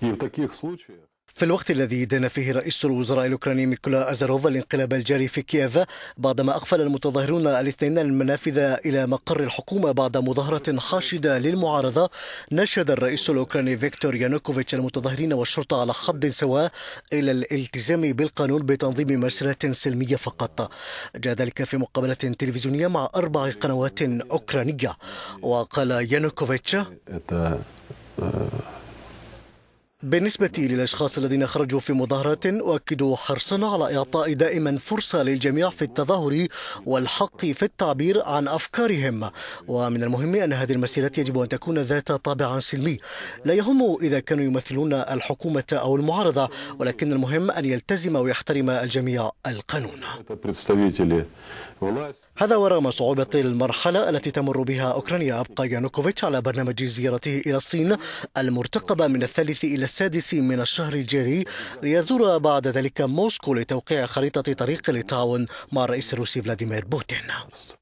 في الوقت الذي دان فيه رئيس الوزراء الأوكراني ميكولا أزاروف الانقلاب الجاري في كييف بعدما أقفل المتظاهرون الاثنين المنافذ إلى مقر الحكومة بعد مظاهرة حاشدة للمعارضة نشد الرئيس الأوكراني فيكتور يانوكوفيتش المتظاهرين والشرطة على خط سواء إلى الالتزام بالقانون بتنظيم مسيرات سلمية فقط جاء ذلك في مقابلة تلفزيونية مع أربع قنوات أوكرانية وقال يانوكوفيتش uh, uh, بالنسبة للأشخاص الذين خرجوا في مظاهرات أؤكد حرصا على إعطاء دائما فرصة للجميع في التظاهر والحق في التعبير عن أفكارهم ومن المهم أن هذه المسيرات يجب أن تكون ذات طابع سلمي لا يهم إذا كانوا يمثلون الحكومة أو المعارضة ولكن المهم أن يلتزم ويحترم الجميع القانون هذا ورغم صعوبة المرحلة التي تمر بها أوكرانيا أبقى يانوكوفيتش على برنامج زيارته إلى الصين المرتقبة من الثالث إلى السابع السادس من الشهر الجاري ليزور بعد ذلك موسكو لتوقيع خريطة طريق للتعاون مع الرئيس الروسي فلاديمير بوتين